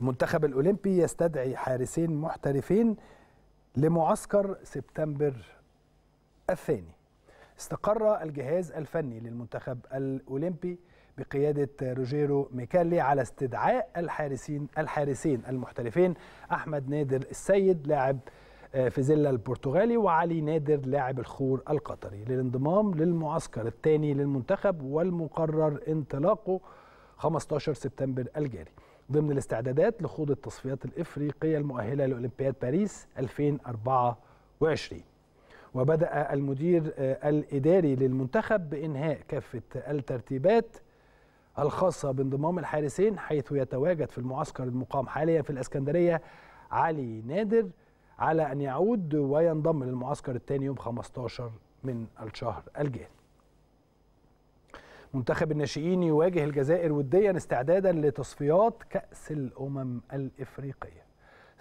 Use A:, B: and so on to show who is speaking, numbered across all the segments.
A: المنتخب الأولمبي يستدعي حارسين محترفين لمعسكر سبتمبر الثاني استقر الجهاز الفني للمنتخب الأولمبي بقيادة روجيرو ميكالي على استدعاء الحارسين الحارسين المحترفين أحمد نادر السيد لاعب آه، فيزيلا البرتغالي وعلي نادر لاعب الخور القطري للانضمام للمعسكر الثاني للمنتخب والمقرر انطلاقه 15 سبتمبر الجاري ضمن الاستعدادات لخوض التصفيات الإفريقية المؤهلة لأولمبياد باريس 2024 وبدأ المدير آه، الإداري للمنتخب بإنهاء كافة الترتيبات الخاصة بانضمام الحارسين حيث يتواجد في المعسكر المقام حاليا في الأسكندرية علي نادر على أن يعود وينضم للمعسكر الثاني يوم 15 من الشهر الجاري منتخب الناشئين يواجه الجزائر وديا استعدادا لتصفيات كأس الأمم الإفريقية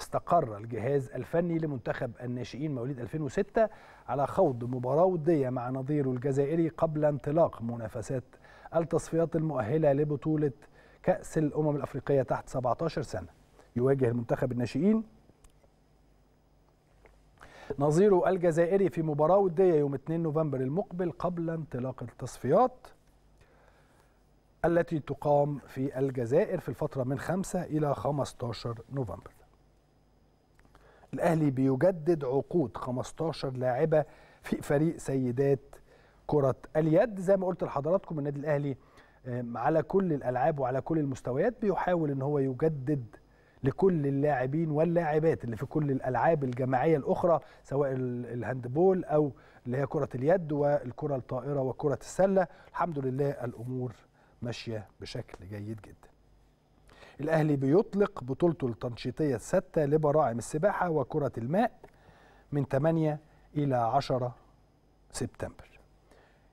A: استقر الجهاز الفني لمنتخب الناشئين مواليد 2006 على خوض مباراة ودية مع نظيره الجزائري قبل انطلاق منافسات التصفيات المؤهلة لبطولة كأس الأمم الأفريقية تحت 17 سنة يواجه المنتخب الناشئين نظيره الجزائري في مباراة ودية يوم 2 نوفمبر المقبل قبل انطلاق التصفيات التي تقام في الجزائر في الفترة من 5 إلى 15 نوفمبر الأهلي بيجدد عقود 15 لاعبة في فريق سيدات كرة اليد زي ما قلت لحضراتكم النادي الأهلي على كل الألعاب وعلى كل المستويات بيحاول أن هو يجدد لكل اللاعبين واللاعبات اللي في كل الألعاب الجماعية الأخرى سواء الهندبول أو اللي هي كرة اليد والكرة الطائرة وكرة السلة الحمد لله الأمور ماشيه بشكل جيد جدا. الاهلي بيطلق بطولته التنشيطيه الستة لبراعم السباحه وكره الماء من 8 الى 10 سبتمبر.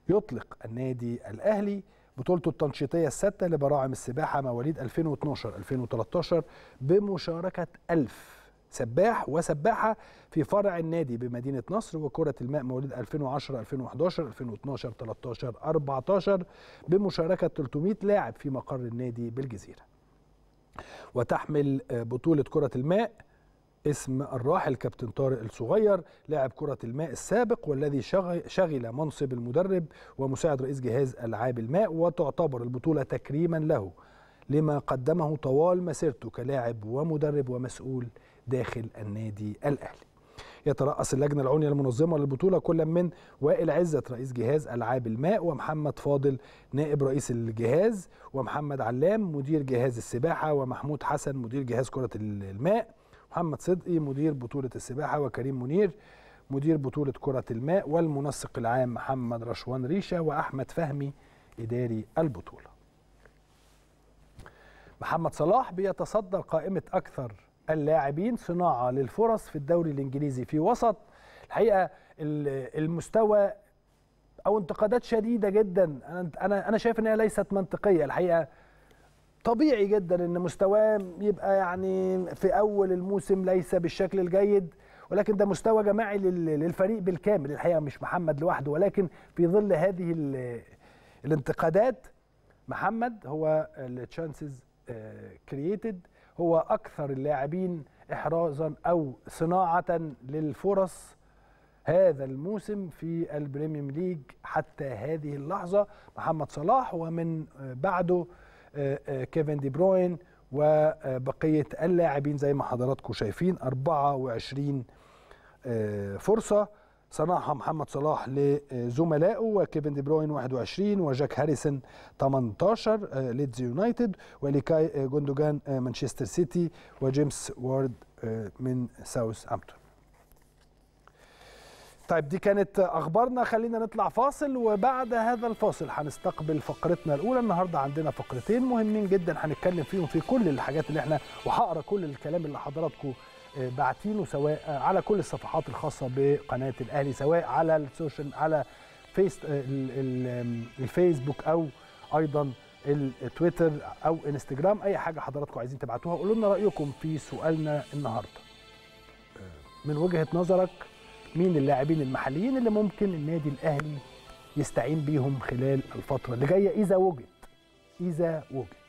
A: يطلق النادي الاهلي بطولته التنشيطيه الستة لبراعم السباحه مواليد 2012 2013 بمشاركه 1000 سباح وسباحة في فرع النادي بمدينة نصر وكرة الماء مواليد 2010 2011 2012 13 14 بمشاركة 300 لاعب في مقر النادي بالجزيرة وتحمل آه، بطولة كرة الماء اسم الراحل كابتن طارق الصغير لاعب كرة الماء السابق والذي شغل منصب المدرب ومساعد رئيس جهاز ألعاب الماء وتعتبر البطولة تكريما له لما قدمه طوال مسيرته كلاعب ومدرب ومسؤول داخل النادي الأهلي يترأس اللجنة العليا المنظمة للبطولة كل من وائل عزت رئيس جهاز ألعاب الماء ومحمد فاضل نائب رئيس الجهاز ومحمد علام مدير جهاز السباحة ومحمود حسن مدير جهاز كرة الماء محمد صدقي مدير بطولة السباحة وكريم منير مدير بطولة كرة الماء والمنسق العام محمد رشوان ريشة وأحمد فهمي إداري البطولة محمد صلاح بيتصدر قائمة أكثر اللاعبين صناعه للفرص في الدوري الانجليزي في وسط الحقيقه المستوى او انتقادات شديده جدا انا انا انا شايف ان هي ليست منطقيه الحقيقه طبيعي جدا ان مستواه يبقى يعني في اول الموسم ليس بالشكل الجيد ولكن ده مستوى جماعي للفريق بالكامل الحقيقه مش محمد لوحده ولكن في ظل هذه الانتقادات محمد هو التشانسز آه، كرييتد هو أكثر اللاعبين إحرازا أو صناعة للفرص هذا الموسم في البريميم ليج حتى هذه اللحظة محمد صلاح ومن بعده آه، آه، كيفن دي بروين وبقية اللاعبين زي ما حضراتكم شايفين 24 آه، فرصة صنعها محمد صلاح لزملائه وكيفن دي بروين 21 وجاك هاريسون 18 آه، ليدز يونايتد وليكاي آه، جوندوجان آه، مانشستر سيتي وجيمس وورد من ساوث هامبتون طيب دي كانت اخبارنا خلينا نطلع فاصل وبعد هذا الفاصل هنستقبل فقرتنا الاولى النهارده عندنا فقرتين مهمين جدا هنتكلم فيهم في كل الحاجات اللي احنا وهقرا كل الكلام اللي حضراتكم باعتينه سواء على كل الصفحات الخاصه بقناه الاهلي سواء على السوشيال على فيس الفيسبوك او ايضا التويتر او انستجرام اي حاجه حضراتكم عايزين تبعتوها قولوا لنا رايكم في سؤالنا النهارده من وجهه نظرك مين اللاعبين المحليين اللي ممكن النادي الاهلي يستعين بيهم خلال الفتره اللي جايه اذا وجد اذا وجد